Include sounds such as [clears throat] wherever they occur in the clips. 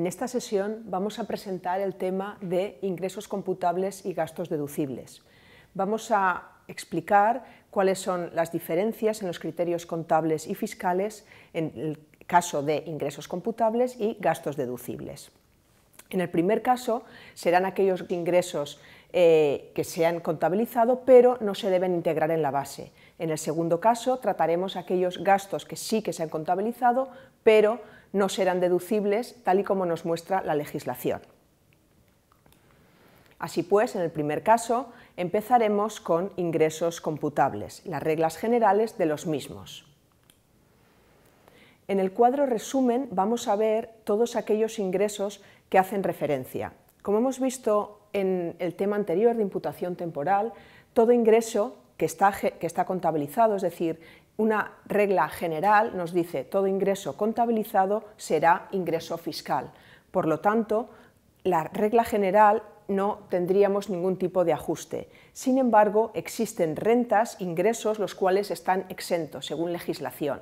En esta sesión vamos a presentar el tema de ingresos computables y gastos deducibles. Vamos a explicar cuáles son las diferencias en los criterios contables y fiscales en el caso de ingresos computables y gastos deducibles. En el primer caso serán aquellos ingresos eh, que se han contabilizado pero no se deben integrar en la base. En el segundo caso trataremos aquellos gastos que sí que se han contabilizado pero no serán deducibles tal y como nos muestra la legislación. Así pues, en el primer caso, empezaremos con ingresos computables, las reglas generales de los mismos. En el cuadro resumen vamos a ver todos aquellos ingresos que hacen referencia. Como hemos visto en el tema anterior de imputación temporal, todo ingreso que está, que está contabilizado, es decir, una regla general nos dice todo ingreso contabilizado será ingreso fiscal. Por lo tanto, la regla general no tendríamos ningún tipo de ajuste. Sin embargo, existen rentas, ingresos, los cuales están exentos según legislación.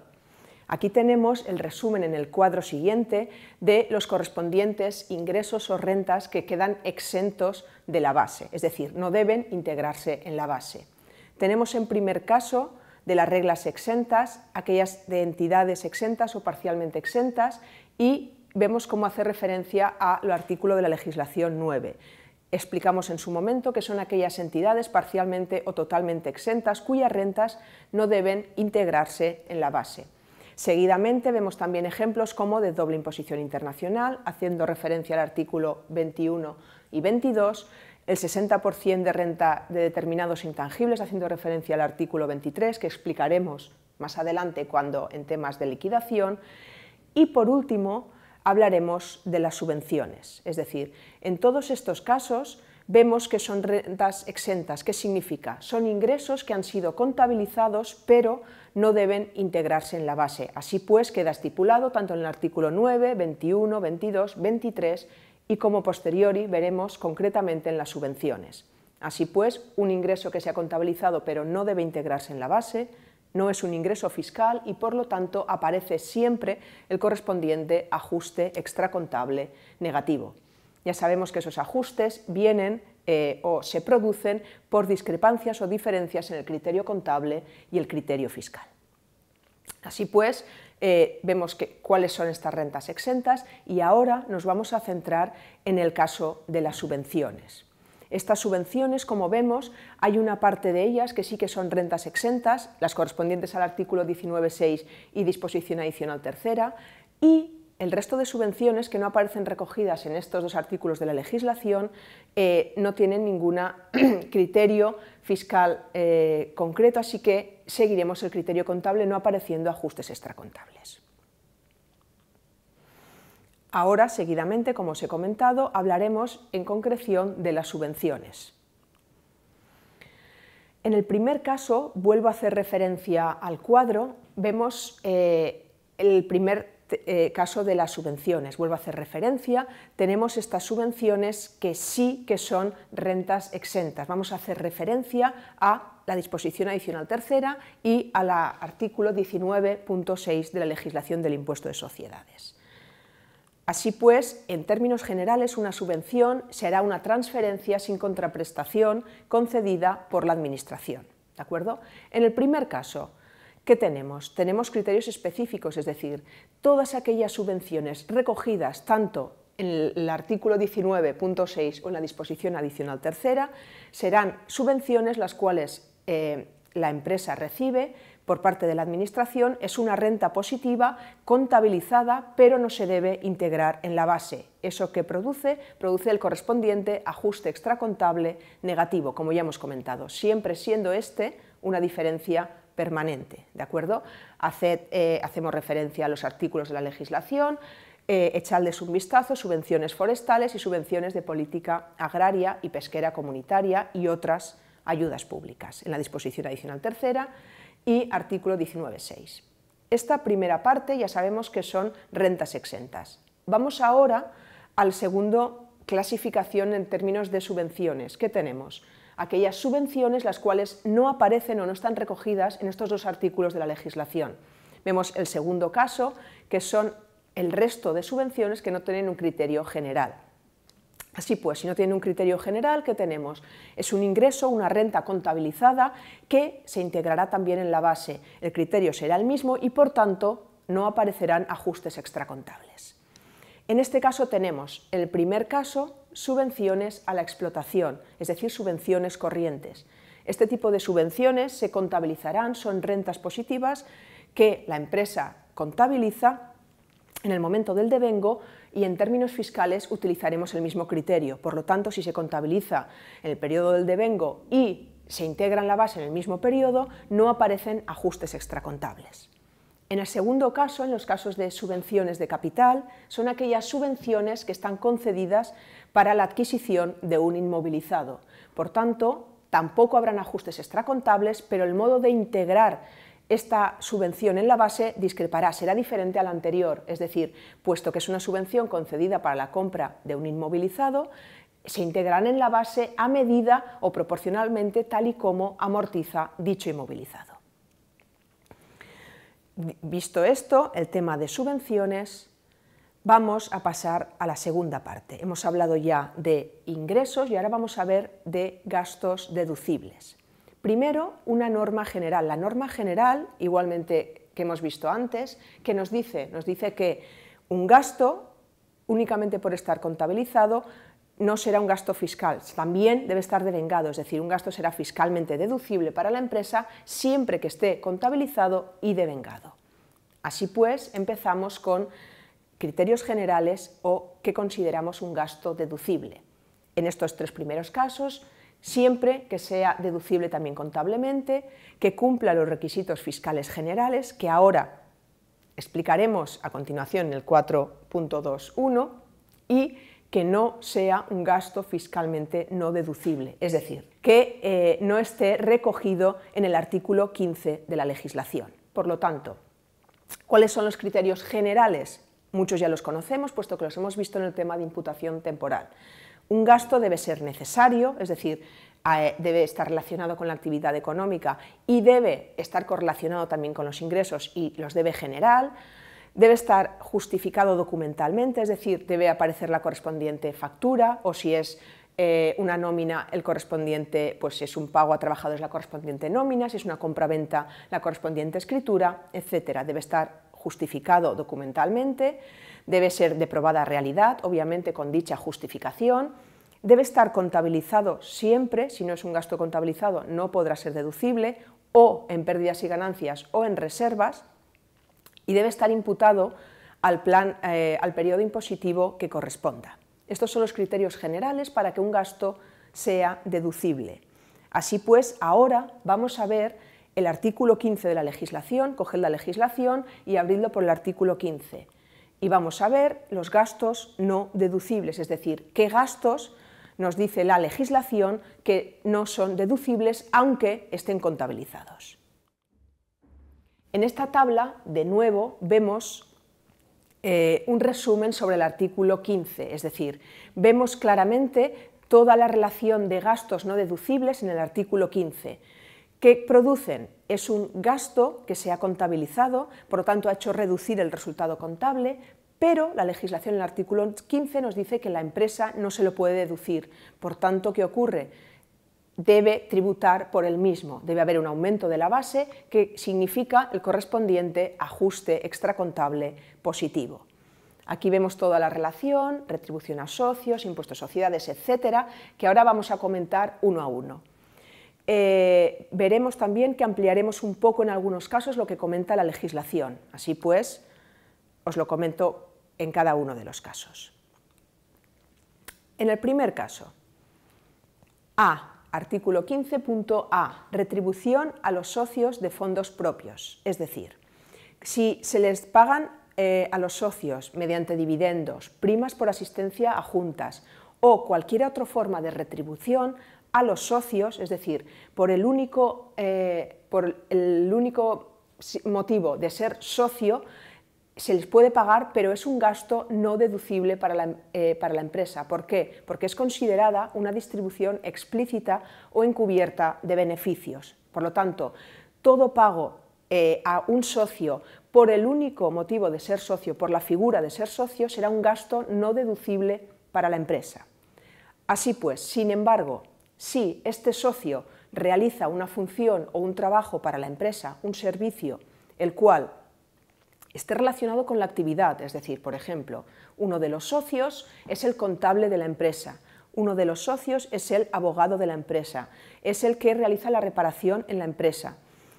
Aquí tenemos el resumen en el cuadro siguiente de los correspondientes ingresos o rentas que quedan exentos de la base, es decir, no deben integrarse en la base. Tenemos en primer caso de las reglas exentas, aquellas de entidades exentas o parcialmente exentas y vemos cómo hace referencia al artículo de la legislación 9. Explicamos en su momento que son aquellas entidades parcialmente o totalmente exentas cuyas rentas no deben integrarse en la base. Seguidamente vemos también ejemplos como de doble imposición internacional, haciendo referencia al artículo 21 y 22, el 60% de renta de determinados intangibles, haciendo referencia al artículo 23, que explicaremos más adelante cuando en temas de liquidación. Y por último, hablaremos de las subvenciones. Es decir, en todos estos casos vemos que son rentas exentas. ¿Qué significa? Son ingresos que han sido contabilizados, pero no deben integrarse en la base. Así pues, queda estipulado tanto en el artículo 9, 21, 22, 23 y como posteriori veremos concretamente en las subvenciones. Así pues, un ingreso que se ha contabilizado pero no debe integrarse en la base, no es un ingreso fiscal y por lo tanto aparece siempre el correspondiente ajuste extracontable negativo. Ya sabemos que esos ajustes vienen eh, o se producen por discrepancias o diferencias en el criterio contable y el criterio fiscal. Así pues, eh, vemos cuáles son estas rentas exentas y ahora nos vamos a centrar en el caso de las subvenciones. Estas subvenciones, como vemos, hay una parte de ellas que sí que son rentas exentas, las correspondientes al artículo 19.6 y disposición adicional tercera, y el resto de subvenciones que no aparecen recogidas en estos dos artículos de la legislación eh, no tienen ningún [clears throat] criterio fiscal eh, concreto, así que seguiremos el criterio contable no apareciendo ajustes extracontables. Ahora, seguidamente, como os he comentado, hablaremos en concreción de las subvenciones. En el primer caso, vuelvo a hacer referencia al cuadro, vemos eh, el primer eh, caso de las subvenciones, vuelvo a hacer referencia, tenemos estas subvenciones que sí que son rentas exentas. Vamos a hacer referencia a la disposición adicional tercera y al artículo 19.6 de la legislación del impuesto de sociedades. Así pues, en términos generales, una subvención será una transferencia sin contraprestación concedida por la Administración. ¿De acuerdo? En el primer caso, ¿Qué tenemos? Tenemos criterios específicos, es decir, todas aquellas subvenciones recogidas tanto en el artículo 19.6 o en la disposición adicional tercera serán subvenciones las cuales eh, la empresa recibe por parte de la Administración es una renta positiva contabilizada, pero no se debe integrar en la base. Eso que produce, produce el correspondiente ajuste extracontable negativo, como ya hemos comentado, siempre siendo este una diferencia permanente. ¿de acuerdo? Eh, hacemos referencia a los artículos de la legislación, eh, un vistazo, subvenciones forestales y subvenciones de política agraria y pesquera comunitaria y otras ayudas públicas, en la disposición adicional tercera y artículo 19.6. Esta primera parte ya sabemos que son rentas exentas. Vamos ahora al segundo clasificación en términos de subvenciones. ¿Qué tenemos? Aquellas subvenciones las cuales no aparecen o no están recogidas en estos dos artículos de la legislación. Vemos el segundo caso, que son el resto de subvenciones que no tienen un criterio general. Así pues, si no tiene un criterio general, ¿qué tenemos? Es un ingreso, una renta contabilizada que se integrará también en la base. El criterio será el mismo y, por tanto, no aparecerán ajustes extracontables. En este caso tenemos el primer caso, subvenciones a la explotación, es decir, subvenciones corrientes. Este tipo de subvenciones se contabilizarán, son rentas positivas que la empresa contabiliza en el momento del devengo y en términos fiscales utilizaremos el mismo criterio. Por lo tanto, si se contabiliza en el periodo del devengo y se integra en la base en el mismo periodo, no aparecen ajustes extracontables. En el segundo caso, en los casos de subvenciones de capital, son aquellas subvenciones que están concedidas para la adquisición de un inmovilizado. Por tanto, tampoco habrán ajustes extracontables, pero el modo de integrar esta subvención en la base discrepará, será diferente a la anterior, es decir, puesto que es una subvención concedida para la compra de un inmovilizado, se integrarán en la base a medida o proporcionalmente tal y como amortiza dicho inmovilizado. Visto esto, el tema de subvenciones, vamos a pasar a la segunda parte. Hemos hablado ya de ingresos y ahora vamos a ver de gastos deducibles. Primero, una norma general. La norma general, igualmente que hemos visto antes, que nos dice, nos dice que un gasto, únicamente por estar contabilizado, no será un gasto fiscal, también debe estar devengado, es decir, un gasto será fiscalmente deducible para la empresa siempre que esté contabilizado y devengado. Así pues, empezamos con criterios generales o que consideramos un gasto deducible. En estos tres primeros casos, siempre que sea deducible también contablemente, que cumpla los requisitos fiscales generales, que ahora explicaremos a continuación en el 4.2.1, y que no sea un gasto fiscalmente no deducible, es decir, que eh, no esté recogido en el artículo 15 de la legislación. Por lo tanto, ¿cuáles son los criterios generales? Muchos ya los conocemos, puesto que los hemos visto en el tema de imputación temporal. Un gasto debe ser necesario, es decir, eh, debe estar relacionado con la actividad económica y debe estar correlacionado también con los ingresos y los debe generar, debe estar justificado documentalmente, es decir, debe aparecer la correspondiente factura o si es eh, una nómina, el correspondiente, pues si es un pago a trabajadores, la correspondiente nómina, si es una compraventa, la correspondiente escritura, etcétera. Debe estar justificado documentalmente debe ser de probada realidad, obviamente con dicha justificación, debe estar contabilizado siempre, si no es un gasto contabilizado no podrá ser deducible, o en pérdidas y ganancias o en reservas, y debe estar imputado al, eh, periodo impositivo que corresponda. Estos son los criterios generales para que un gasto sea deducible. Así pues, ahora vamos a ver el artículo 15 de la legislación, coged la legislación y abridlo por el artículo 15 y vamos a ver los gastos no deducibles, es decir, qué gastos nos dice la legislación que no son deducibles aunque estén contabilizados. En esta tabla, de nuevo, vemos eh, un resumen sobre el artículo 15, es decir, vemos claramente toda la relación de gastos no deducibles en el artículo 15, que producen es un gasto que se ha contabilizado, por lo tanto ha hecho reducir el resultado contable, pero la legislación en el artículo 15 nos dice que la empresa no se lo puede deducir. Por tanto, ¿qué ocurre? Debe tributar por el mismo, debe haber un aumento de la base que significa el correspondiente ajuste extracontable positivo. Aquí vemos toda la relación, retribución a socios, impuestos a sociedades, etcétera, que ahora vamos a comentar uno a uno. Eh, veremos también que ampliaremos un poco en algunos casos lo que comenta la legislación. Así pues, os lo comento en cada uno de los casos. En el primer caso, A, artículo 15.a, retribución a los socios de fondos propios, es decir, si se les pagan eh, a los socios mediante dividendos, primas por asistencia a juntas o cualquier otra forma de retribución, a los socios, es decir, por el único, eh, por el único motivo de ser socio, se les puede pagar, pero es un gasto no deducible eh, para la, empresa. ¿Por qué? Porque es considerada una distribución explícita o encubierta de beneficios. Por lo tanto, todo pago eh, a un socio por el único motivo de ser socio, por la figura de ser socio, será un gasto no deducible para la empresa. Así pues, sin embargo, si este socio realiza una función o un trabajo para la empresa, un servicio, el cual esté relacionado con la actividad, es decir, por ejemplo, uno de los socios es el contable de la empresa, uno de los socios es el abogado de la empresa, es el que realiza la reparación en la empresa,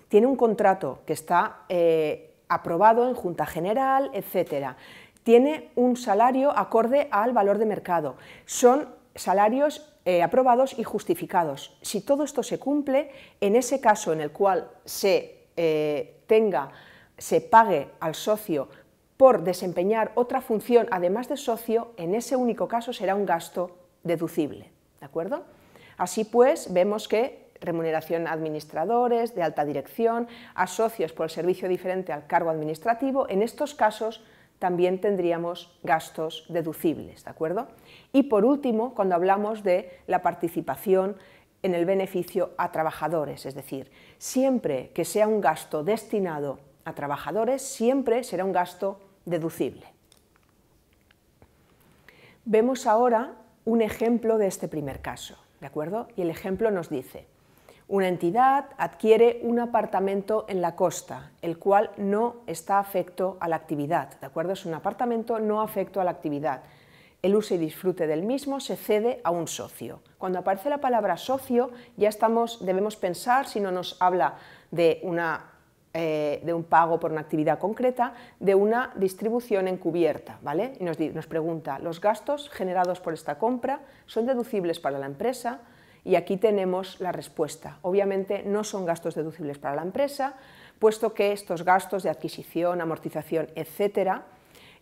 tiene un contrato que está eh, aprobado en junta general, etcétera, tiene un salario acorde al valor de mercado, son salarios eh, aprobados y justificados. Si todo esto se cumple, en ese caso en el cual se eh, tenga, se pague al socio por desempeñar otra función además de socio, en ese único caso será un gasto deducible, ¿de acuerdo? Así pues, vemos que remuneración a administradores, de alta dirección, a socios por el servicio diferente al cargo administrativo, en estos casos también tendríamos gastos deducibles, ¿de acuerdo? Y por último, cuando hablamos de la participación en el beneficio a trabajadores, es decir, siempre que sea un gasto destinado a trabajadores, siempre será un gasto deducible. Vemos ahora un ejemplo de este primer caso, ¿de acuerdo? Y el ejemplo nos dice, una entidad adquiere un apartamento en la costa, el cual no está afecto a la actividad, ¿de acuerdo? Es un apartamento no afecto a la actividad. El uso y disfrute del mismo se cede a un socio. Cuando aparece la palabra socio, ya estamos, debemos pensar si no nos habla de, una, eh, de un pago por una actividad concreta, de una distribución encubierta, ¿vale? Y nos pregunta, ¿los gastos generados por esta compra son deducibles para la empresa? Y aquí tenemos la respuesta. Obviamente no son gastos deducibles para la empresa, puesto que estos gastos de adquisición, amortización, etcétera,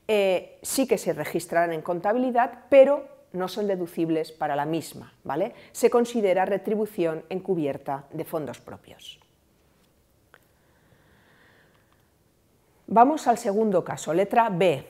eh, sí que se registrarán en contabilidad, pero no son deducibles para la misma, ¿vale? Se considera retribución encubierta de fondos propios. Vamos al segundo caso, letra B,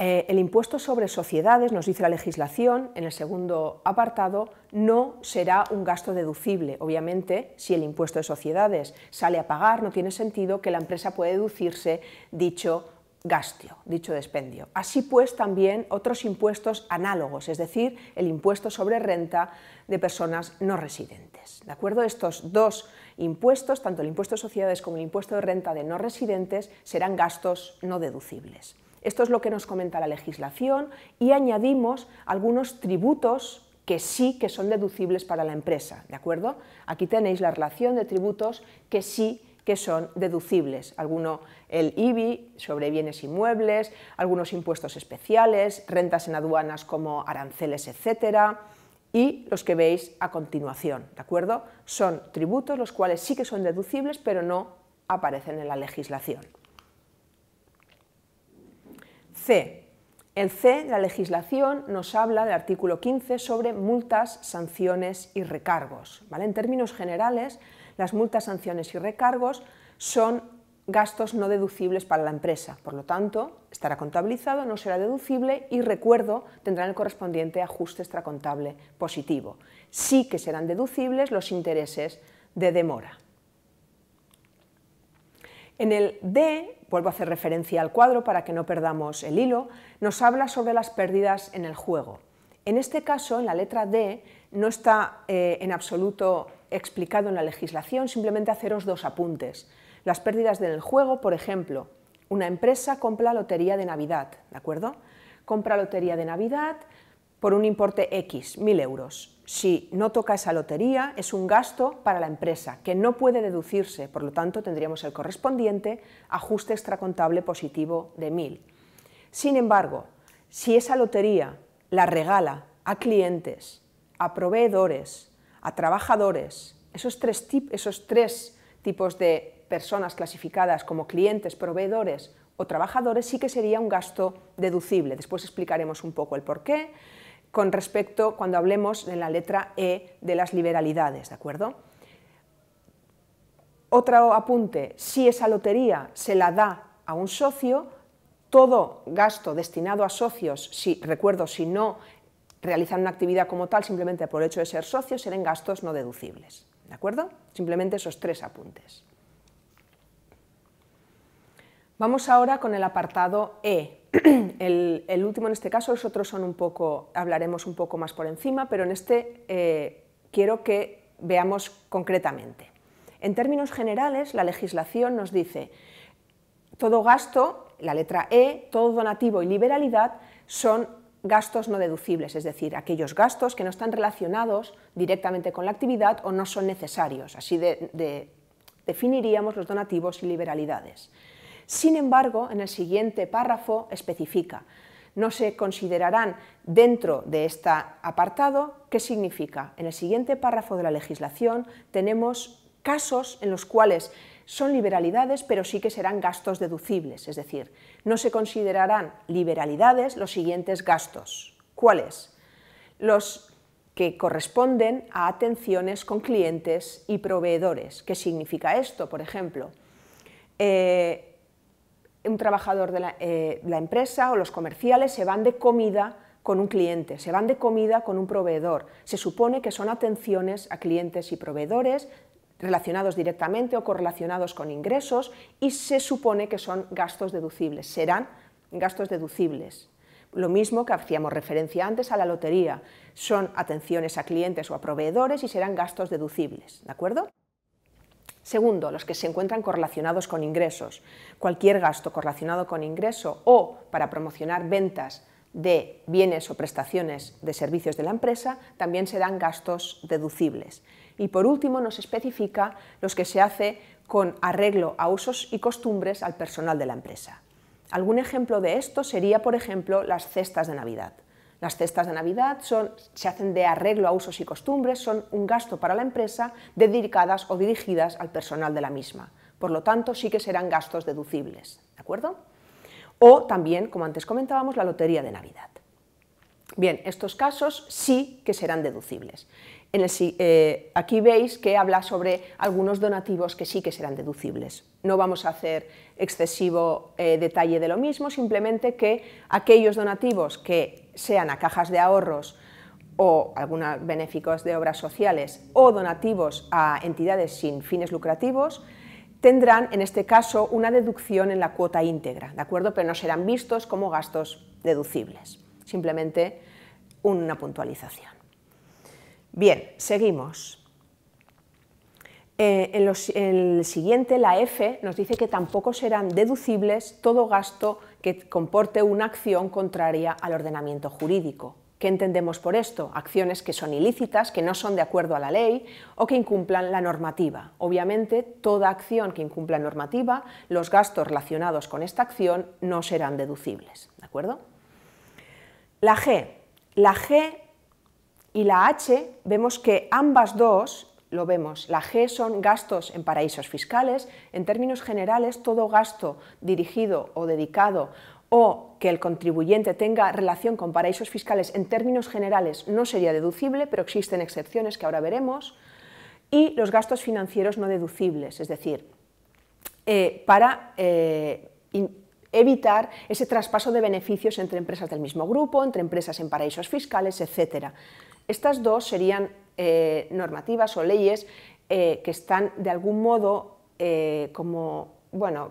eh, el impuesto sobre sociedades, nos dice la legislación, en el segundo apartado, no será un gasto deducible. Obviamente, si el impuesto de sociedades sale a pagar, no tiene sentido que la empresa pueda deducirse dicho gasto, dicho despendio. Así pues, también otros impuestos análogos, es decir, el impuesto sobre renta de personas no residentes. ¿De acuerdo? Estos dos impuestos, tanto el impuesto de sociedades como el impuesto de renta de no residentes, serán gastos no deducibles. Esto es lo que nos comenta la legislación y añadimos algunos tributos que sí que son deducibles para la empresa, ¿de acuerdo? Aquí tenéis la relación de tributos que sí que son deducibles, alguno el IBI sobre bienes inmuebles, algunos impuestos especiales, rentas en aduanas como aranceles, etcétera, y los que veis a continuación, ¿de acuerdo? Son tributos los cuales sí que son deducibles, pero no aparecen en la legislación. C. El C, la legislación, nos habla del artículo 15 sobre multas, sanciones y recargos. ¿vale? En términos generales, las multas, sanciones y recargos son gastos no deducibles para la empresa, por lo tanto, estará contabilizado, no será deducible y, recuerdo, tendrán el correspondiente ajuste extracontable positivo. Sí que serán deducibles los intereses de demora. En el D, vuelvo a hacer referencia al cuadro para que no perdamos el hilo, nos habla sobre las pérdidas en el juego. En este caso, en la letra D, no está eh, en absoluto explicado en la legislación, simplemente haceros dos apuntes. Las pérdidas en el juego, por ejemplo, una empresa compra lotería de Navidad, ¿de acuerdo? Compra lotería de Navidad por un importe X, 1.000 euros si no toca esa lotería, es un gasto para la empresa que no puede deducirse, por lo tanto tendríamos el correspondiente ajuste extracontable positivo de 1.000. Sin embargo, si esa lotería la regala a clientes, a proveedores, a trabajadores, esos tres, tipos de personas clasificadas como clientes, proveedores o trabajadores sí que sería un gasto deducible. Después explicaremos un poco el porqué. qué con respecto cuando hablemos de la letra E de las liberalidades, ¿de acuerdo? Otro apunte, si esa lotería se la da a un socio, todo gasto destinado a socios, si recuerdo, si no realizan una actividad como tal simplemente por el hecho de ser socios, serán gastos no deducibles. ¿De acuerdo? Simplemente esos tres apuntes. Vamos ahora con el apartado E, [clears throat] el, último en este caso, los otros son un poco, hablaremos un poco más por encima, pero en este eh, quiero que veamos concretamente. En términos generales, la legislación nos dice todo gasto, la letra E, todo donativo y liberalidad son gastos no deducibles, es decir, aquellos gastos que no están relacionados directamente con la actividad o no son necesarios. Así definiríamos los donativos y liberalidades. Sin embargo, en el siguiente párrafo especifica, no se considerarán dentro de este apartado, ¿qué significa? En el siguiente párrafo de la legislación tenemos casos en los cuales son liberalidades, pero sí que serán gastos deducibles, es decir, no se considerarán liberalidades los siguientes gastos. ¿Cuáles? Los que corresponden a atenciones con clientes y proveedores. ¿Qué significa esto? Por ejemplo, eh, un trabajador de eh, la, empresa o los comerciales se van de comida con un cliente, se van de comida con un proveedor. Se supone que son atenciones a clientes y proveedores relacionados directamente o correlacionados con ingresos y se supone que son gastos deducibles, serán gastos deducibles. Lo mismo que hacíamos referencia antes a la lotería, son atenciones a clientes o a proveedores y serán gastos deducibles, ¿de acuerdo? Segundo, los que se encuentran correlacionados con ingresos. Cualquier gasto correlacionado con ingreso o para promocionar ventas de bienes o prestaciones de servicios de la empresa también serán gastos deducibles. Y por último, nos especifica los que se hace con arreglo a usos y costumbres al personal de la empresa. Algún ejemplo de esto sería, por ejemplo, las cestas de Navidad. Las cestas de Navidad son, se hacen de arreglo a usos y costumbres, son un gasto para la empresa dedicadas o dirigidas al personal de la misma. Por lo tanto, sí que serán gastos deducibles. ¿De acuerdo? O también, como antes comentábamos, la lotería de Navidad. Bien, estos casos sí que serán deducibles. En eh, aquí veis que habla sobre algunos donativos que sí que serán deducibles. No vamos a hacer excesivo eh, detalle de lo mismo, simplemente que aquellos donativos que sean a cajas de ahorros o algunos benéficos de obras sociales o donativos a entidades sin fines lucrativos, tendrán en este caso una deducción en la cuota íntegra, ¿de acuerdo? Pero no serán vistos como gastos deducibles, simplemente una puntualización. Bien, seguimos. Eh, en, el siguiente, la F, nos dice que tampoco serán deducibles todo gasto que comporte una acción contraria al ordenamiento jurídico. ¿Qué entendemos por esto? Acciones que son ilícitas, que no son de acuerdo a la ley o que incumplan la normativa. Obviamente, toda acción que incumpla normativa, los gastos relacionados con esta acción no serán deducibles. ¿De acuerdo? La G. La G y la H vemos que ambas dos lo vemos. La G son gastos en paraísos fiscales. En términos generales, todo gasto dirigido o dedicado o que el contribuyente tenga relación con paraísos fiscales en términos generales no sería deducible, pero existen excepciones que ahora veremos. Y los gastos financieros no deducibles, es decir, eh, para eh, evitar ese traspaso de beneficios entre empresas del mismo grupo, entre empresas en paraísos fiscales, etc. Estas dos serían eh, normativas o leyes eh, que están de algún modo eh, como, bueno,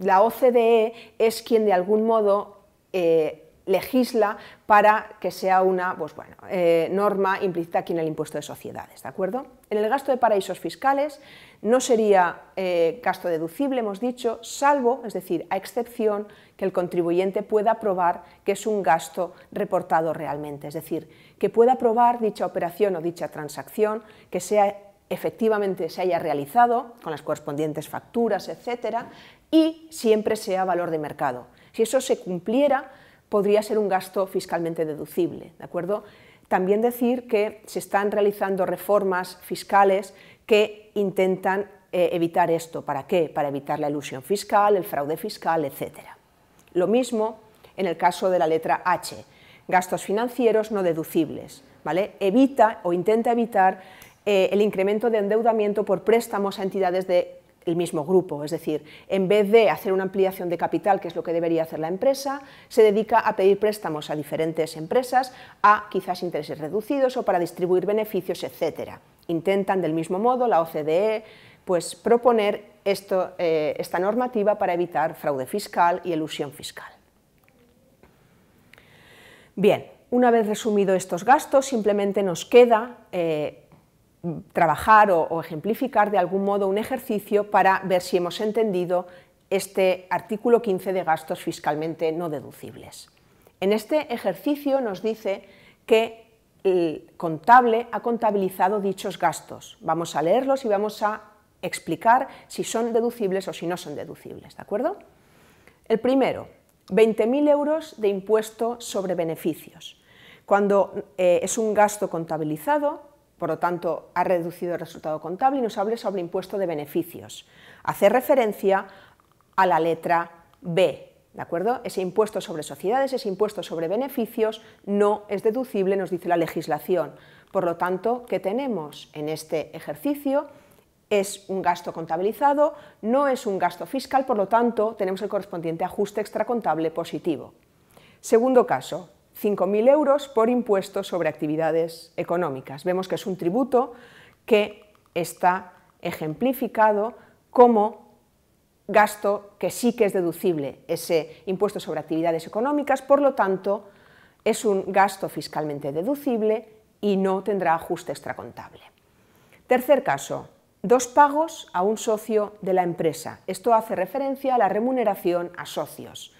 la OCDE es quien de algún modo legisla para que sea una pues bueno, norma implícita aquí en el impuesto de sociedades. ¿de acuerdo? En el gasto de paraísos fiscales no sería gasto deducible, hemos dicho, salvo, es decir, a excepción que el contribuyente pueda probar que es un gasto reportado realmente, es decir, que pueda probar dicha operación o dicha transacción, que sea efectivamente se haya realizado con las correspondientes facturas, etcétera, y siempre sea valor de mercado. Si eso se cumpliera, podría ser un gasto fiscalmente deducible, ¿de acuerdo? También decir que se están realizando reformas fiscales que intentan eh, evitar esto. ¿Para qué? Para evitar la ilusión fiscal, el fraude fiscal, etcétera. Lo mismo en el caso de la letra H gastos financieros no deducibles. ¿vale? Evita o intenta evitar eh, el incremento de endeudamiento por préstamos a entidades del mismo grupo, es decir, en vez de hacer una ampliación de capital, que es lo que debería hacer la empresa, se dedica a pedir préstamos a diferentes empresas a quizás intereses reducidos o para distribuir beneficios, etcétera. Intentan del mismo modo la OCDE pues, proponer eh, esta normativa para evitar fraude fiscal y elusión fiscal. Bien, una vez resumido estos gastos, simplemente nos queda eh, trabajar o, o ejemplificar de algún modo un ejercicio para ver si hemos entendido este artículo 15 de gastos fiscalmente no deducibles. En este ejercicio nos dice que el contable ha contabilizado dichos gastos. Vamos a leerlos y vamos a explicar si son deducibles o si no son deducibles, ¿de acuerdo? El primero, 20.000 euros de impuesto sobre beneficios. Cuando eh, es un gasto contabilizado, por lo tanto, ha reducido el resultado contable y nos habla sobre impuesto de beneficios. Hace referencia a la letra B, ¿de acuerdo? Ese impuesto sobre sociedades, ese impuesto sobre beneficios no es deducible, nos dice la legislación. Por lo tanto, ¿qué tenemos en este ejercicio? es un gasto contabilizado, no es un gasto fiscal, por lo tanto, tenemos el correspondiente ajuste extracontable positivo. Segundo caso, 5.000 euros por impuesto sobre actividades económicas. Vemos que es un tributo que está ejemplificado como gasto que sí que es deducible, ese impuesto sobre actividades económicas, por lo tanto, es un gasto fiscalmente deducible y no tendrá ajuste extracontable. Tercer caso, dos pagos a un socio de la empresa. Esto hace referencia a la remuneración a socios.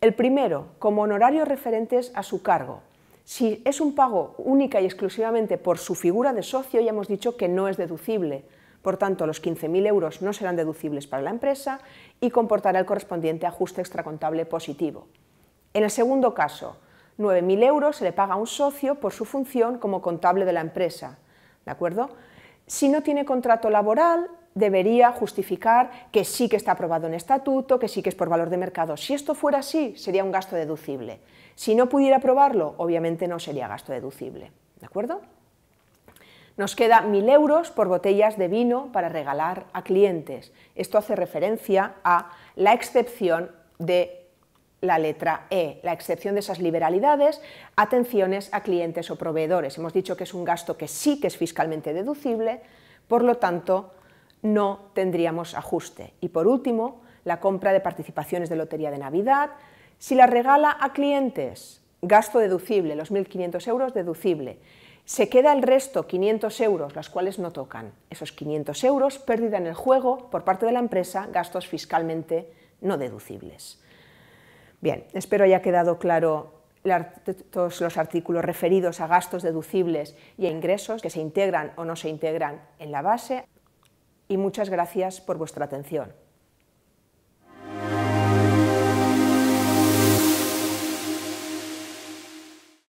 El primero, como honorarios referentes a su cargo. Si es un pago única y exclusivamente por su figura de socio, ya hemos dicho que no es deducible. Por tanto, los 15.000 euros no serán deducibles para la empresa y comportará el correspondiente ajuste extracontable positivo. En el segundo caso, 9.000 euros se le paga a un socio por su función como contable de la empresa. ¿De acuerdo? si no tiene contrato laboral, debería justificar que sí que está aprobado en estatuto, que sí que es por valor de mercado. Si esto fuera así, sería un gasto deducible. Si no pudiera aprobarlo, obviamente no sería gasto deducible. ¿De acuerdo? Nos queda 1.000 euros por botellas de vino para regalar a clientes. Esto hace referencia a la excepción de la letra E, la excepción de esas liberalidades, atenciones a clientes o proveedores. Hemos dicho que es un gasto que sí que es fiscalmente deducible, por lo tanto, no tendríamos ajuste. Y por último, la compra de participaciones de Lotería de Navidad. Si la regala a clientes, gasto deducible, los 1.500 euros deducible. Se queda el resto, 500 euros, las cuales no tocan. Esos 500 euros, pérdida en el juego por parte de la empresa, gastos fiscalmente no deducibles. Bien, espero haya quedado claro todos los artículos referidos a gastos deducibles y a ingresos que se integran o no se integran en la base y muchas gracias por vuestra atención.